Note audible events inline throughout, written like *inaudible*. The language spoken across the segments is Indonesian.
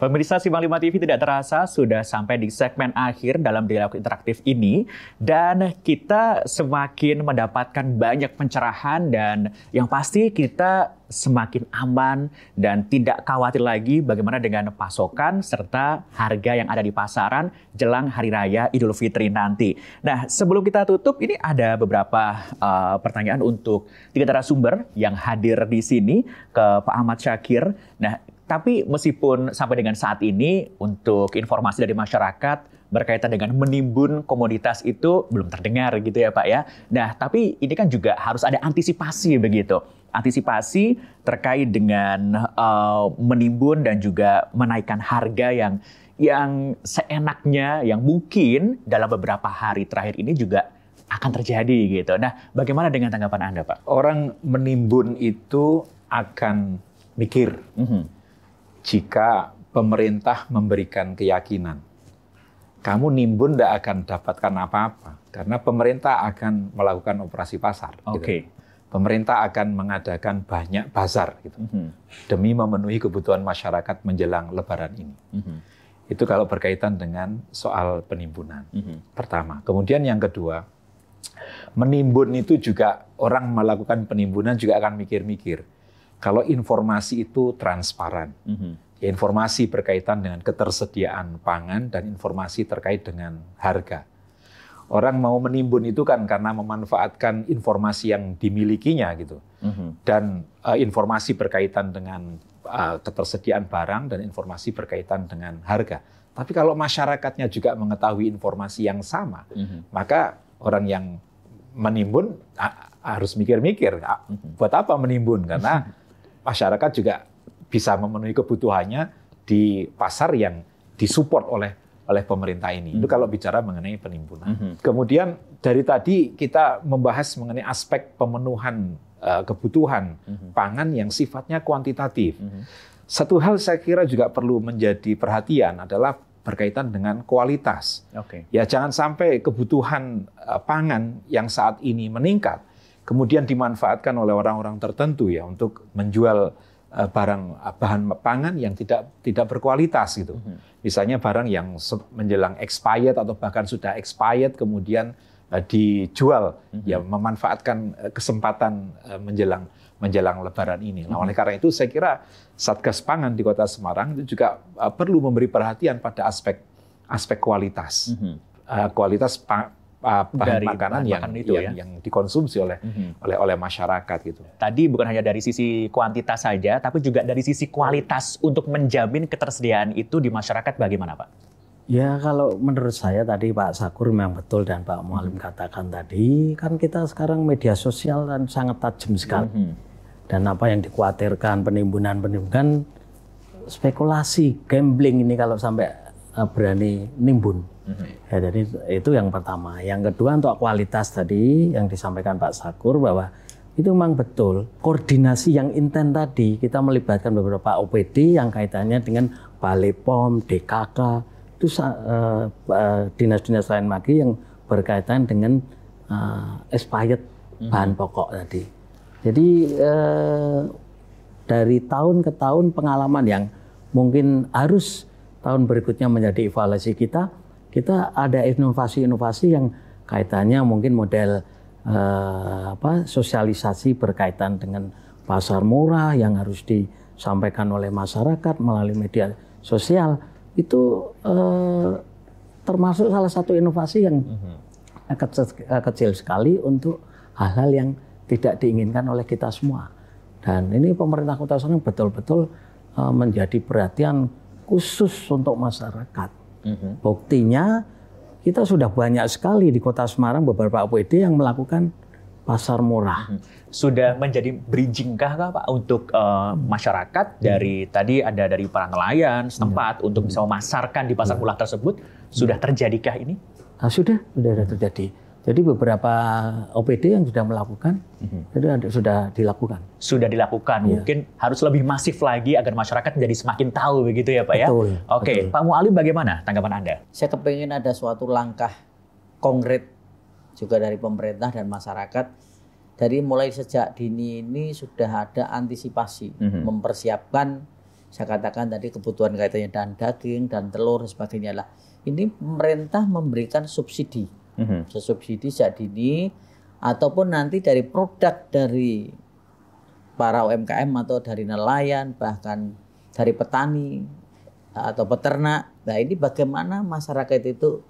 Pemirsa Simak 5 TV tidak terasa sudah sampai di segmen akhir dalam dialog interaktif ini dan kita semakin mendapatkan banyak pencerahan dan yang pasti kita semakin aman dan tidak khawatir lagi bagaimana dengan pasokan serta harga yang ada di pasaran jelang hari raya Idul Fitri nanti. Nah, sebelum kita tutup ini ada beberapa uh, pertanyaan untuk tiga sumber yang hadir di sini ke Pak Ahmad Syakir. Nah, tapi meskipun sampai dengan saat ini untuk informasi dari masyarakat berkaitan dengan menimbun komoditas itu belum terdengar gitu ya Pak ya. Nah tapi ini kan juga harus ada antisipasi begitu. Antisipasi terkait dengan uh, menimbun dan juga menaikkan harga yang yang seenaknya yang mungkin dalam beberapa hari terakhir ini juga akan terjadi gitu. Nah bagaimana dengan tanggapan Anda Pak? Orang menimbun itu akan mikir. Mm -hmm jika pemerintah memberikan keyakinan. Kamu nimbun tidak akan dapatkan apa-apa karena pemerintah akan melakukan operasi pasar. Gitu. Oke. Okay. Gitu. Pemerintah akan mengadakan banyak bazar gitu, mm -hmm. demi memenuhi kebutuhan masyarakat menjelang Lebaran ini. Mm -hmm. Itu kalau berkaitan dengan soal penimbunan. Mm -hmm. Pertama. Kemudian yang kedua, menimbun itu juga orang melakukan penimbunan juga akan mikir-mikir kalau informasi itu transparan. Mm -hmm. informasi berkaitan dengan ketersediaan pangan dan informasi terkait dengan harga. Orang mau menimbun itu kan karena memanfaatkan informasi yang dimilikinya gitu. Mm -hmm. Dan uh, informasi berkaitan dengan uh, ketersediaan barang dan informasi berkaitan dengan harga. Tapi kalau masyarakatnya juga mengetahui informasi yang sama, mm -hmm. maka orang yang menimbun harus mikir-mikir ah, mhm. buat apa menimbun karena *laughs* masyarakat juga bisa memenuhi kebutuhannya di pasar yang disupport oleh oleh pemerintah ini. Itu hmm. kalau bicara mengenai penimbunan. Hmm, hmm. Kemudian dari tadi kita membahas mengenai aspek pemenuhan uh, kebutuhan pangan yang sifatnya kuantitatif. Satu hal saya kira juga perlu menjadi perhatian adalah berkaitan dengan kualitas. Okay. Ya jangan sampai kebutuhan eh, pangan yang saat ini meningkat kemudian dimanfaatkan oleh orang-orang tertentu ya untuk menjual eh, barang eh, bahan pangan yang tidak tidak berkualitas gitu. Mhm. Misalnya barang yang menjelang expired atau bahkan sudah expired kemudian eh, dijual mhm. ya memanfaatkan kesempatan menjelang menjelang Lebaran ini. Nah, mhm. oleh karena itu saya kira Satgas Pangan di Kota Semarang itu juga perlu memberi perhatian pada aspek aspek kualitas, kualitas Ah, bahan dari makanan bahan yang, itu, yang, ya? yang dikonsumsi oleh mm-hmm. oleh oleh masyarakat gitu. Tadi bukan hanya dari sisi kuantitas saja, tapi juga dari sisi kualitas untuk menjamin ketersediaan itu di masyarakat bagaimana, Pak? Ya kalau menurut saya tadi Pak Sakur memang betul dan Pak Mualim mm-hmm. katakan tadi kan kita sekarang media sosial kan sangat tajam sekali mm-hmm. dan apa yang dikhawatirkan penimbunan penimbunan spekulasi gambling ini kalau sampai Eh, berani nimbun. Mm-hmm. Ya, jadi itu yang pertama. Yang kedua untuk kualitas tadi yang disampaikan Pak Sakur bahwa itu memang betul koordinasi yang intent tadi kita melibatkan beberapa OPD yang kaitannya dengan Balai POM, DKK, itu uh, dinas-dinas lain lagi yang berkaitan dengan uh, expired hmm. bahan pokok tadi. Jadi uh, dari tahun ke tahun pengalaman yang mungkin harus tahun berikutnya menjadi evaluasi kita, kita ada inovasi-inovasi yang kaitannya mungkin model eh, apa sosialisasi berkaitan dengan pasar murah yang harus disampaikan oleh masyarakat melalui media sosial itu eh, termasuk salah satu inovasi yang mm-hmm. kecil, sekali untuk hal-hal yang tidak diinginkan oleh kita semua dan ini pemerintah kota Serang betul-betul eh, menjadi perhatian khusus untuk masyarakat. Mm-hmm. Buktinya kita sudah banyak sekali di Kota Semarang beberapa APD yang melakukan pasar murah. Mm-hmm. Sudah menjadi bridgingkah kah Pak untuk uh, masyarakat mm-hmm. dari tadi ada dari para nelayan setempat mm-hmm. untuk bisa memasarkan di pasar murah mm-hmm. tersebut sudah mm-hmm. terjadikah ini? Ah, sudah, sudah, sudah terjadi jadi beberapa OPD yang sudah melakukan mm-hmm. itu sudah dilakukan. Sudah dilakukan. Ya. Mungkin harus lebih masif lagi agar masyarakat menjadi semakin tahu begitu ya, Pak ya? betul, ya. Oke, okay. Pak Mualim bagaimana tanggapan Anda? Saya kepingin ada suatu langkah konkret juga dari pemerintah dan masyarakat. Dari mulai sejak dini ini sudah ada antisipasi, mm-hmm. mempersiapkan saya katakan tadi kebutuhan kaitannya dan daging dan telur dan sebagainya lah. Ini pemerintah memberikan subsidi mm-hmm. sesubsidi sejak dini ataupun nanti dari produk dari para UMKM atau dari nelayan bahkan dari petani atau peternak. Nah ini bagaimana masyarakat itu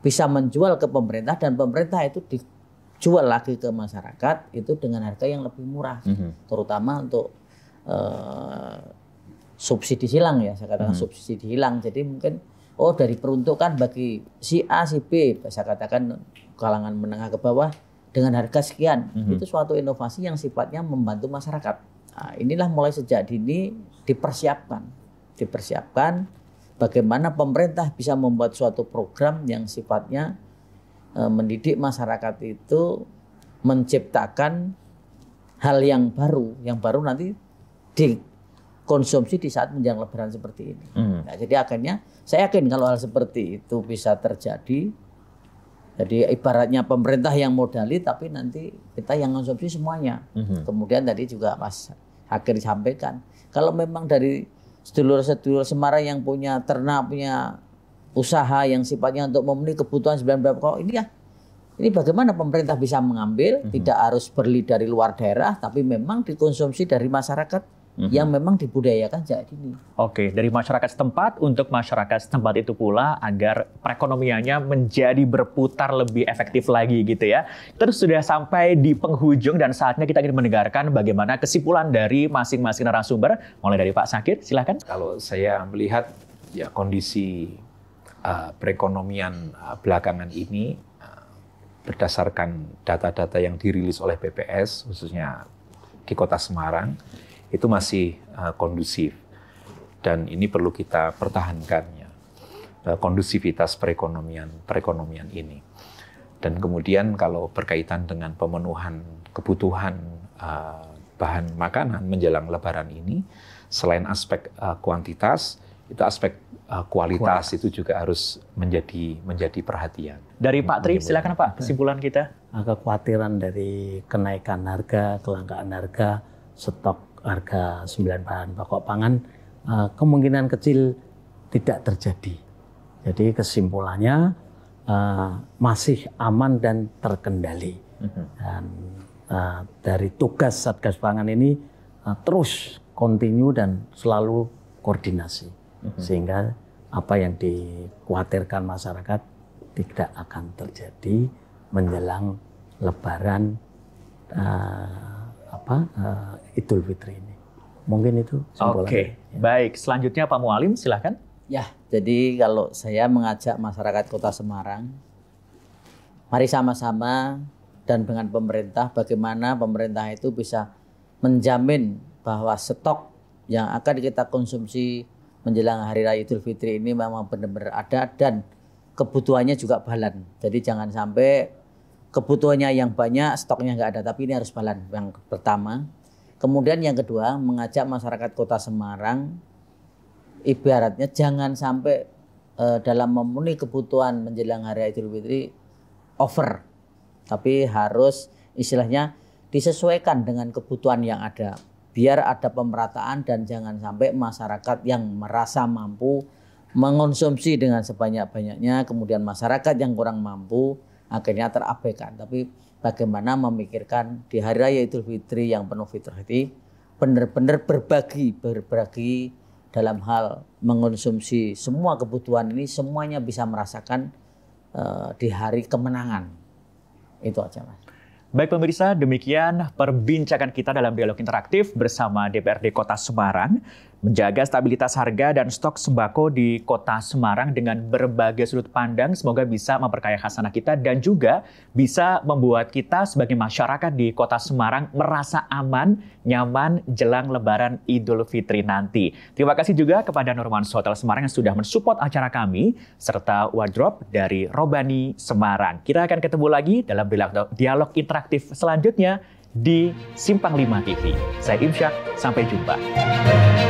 bisa menjual ke pemerintah dan pemerintah itu dijual lagi ke masyarakat itu dengan harga yang lebih murah, mm-hmm. terutama untuk uh, subsidi silang ya saya katakan mm-hmm. subsidi hilang. Jadi mungkin oh dari peruntukan bagi si A si B bisa katakan kalangan menengah ke bawah dengan harga sekian mm -hmm. itu suatu inovasi yang sifatnya membantu masyarakat nah, inilah mulai sejak dini dipersiapkan dipersiapkan bagaimana pemerintah bisa membuat suatu program yang sifatnya e, mendidik masyarakat itu menciptakan hal yang baru yang baru nanti di konsumsi di saat menjelang lebaran seperti ini. Hmm. Nah, jadi akhirnya saya yakin kalau hal seperti itu bisa terjadi. Jadi ibaratnya pemerintah yang modali tapi nanti kita yang konsumsi semuanya. Hmm. Kemudian tadi juga Mas Akhir sampaikan kalau memang dari sedulur-sedulur Semarang yang punya ternak, punya usaha yang sifatnya untuk memenuhi kebutuhan berapa kok ini ya ini bagaimana pemerintah bisa mengambil, mm -hmm. tidak harus berli dari luar daerah, tapi memang dikonsumsi dari masyarakat hmm. yang memang dibudayakan sejak dini. Oke, dari masyarakat setempat untuk masyarakat setempat itu pula agar perekonomiannya menjadi berputar lebih efektif lagi gitu ya. Terus sudah sampai di penghujung dan saatnya kita ingin mendengarkan bagaimana kesimpulan dari masing-masing narasumber. Mulai dari Pak Sakir, silahkan. Kalau saya melihat ya kondisi uh, perekonomian uh, belakangan ini eh, berdasarkan data-data yang dirilis oleh BPS khususnya di Kota Semarang itu masih eh, kondusif dan ini perlu kita pertahankannya eh, kondusivitas perekonomian perekonomian ini dan kemudian kalau berkaitan dengan pemenuhan kebutuhan eh, bahan makanan menjelang Lebaran ini selain aspek kuantitas itu aspek kualitas, kualitas itu juga harus menjadi menjadi perhatian. Dari Pak Tri, silakan Pak kesimpulan kita. Kekhawatiran dari kenaikan harga, kelangkaan harga, stok harga sembilan bahan pokok pangan eh, kemungkinan kecil tidak terjadi. Jadi kesimpulannya eh, masih aman dan terkendali. Mhm. Dan eh, dari tugas Satgas Pangan ini terus kontinu dan selalu koordinasi. Mhm. Sehingga apa yang dikhawatirkan masyarakat tidak akan terjadi menjelang lebaran apa uh, Idul Fitri ini. Mungkin itu Oke, okay. ya. baik. Selanjutnya Pak Mualim silahkan. Ya, jadi kalau saya mengajak masyarakat Kota Semarang, mari sama-sama dan dengan pemerintah bagaimana pemerintah itu bisa menjamin bahwa stok yang akan kita konsumsi menjelang hari raya Idul Fitri ini memang benar-benar ada dan kebutuhannya juga balan. Jadi jangan sampai kebutuhannya yang banyak, stoknya nggak ada, tapi ini harus balan yang pertama. Kemudian yang kedua, mengajak masyarakat kota Semarang, ibaratnya jangan sampai uh, dalam memenuhi kebutuhan menjelang hari Idul Fitri over, tapi harus istilahnya disesuaikan dengan kebutuhan yang ada. Biar ada pemerataan dan jangan sampai masyarakat yang merasa mampu mengonsumsi dengan sebanyak-banyaknya, kemudian masyarakat yang kurang mampu akhirnya terabaikan. Tapi bagaimana memikirkan di hari raya Idul Fitri yang penuh fitrah itu benar-benar berbagi, berbagi dalam hal mengonsumsi semua kebutuhan ini semuanya bisa merasakan uh, di hari kemenangan. Itu aja Mas. Baik pemirsa, demikian perbincangan kita dalam dialog interaktif bersama DPRD Kota Semarang menjaga stabilitas harga dan stok sembako di kota Semarang dengan berbagai sudut pandang semoga bisa memperkaya khasanah kita dan juga bisa membuat kita sebagai masyarakat di kota Semarang merasa aman, nyaman jelang lebaran Idul Fitri nanti. Terima kasih juga kepada Norman Hotel Semarang yang sudah mensupport acara kami serta wardrobe dari Robani Semarang. Kita akan ketemu lagi dalam dialog interaktif selanjutnya di Simpang 5 TV. Saya Imsyak, sampai jumpa.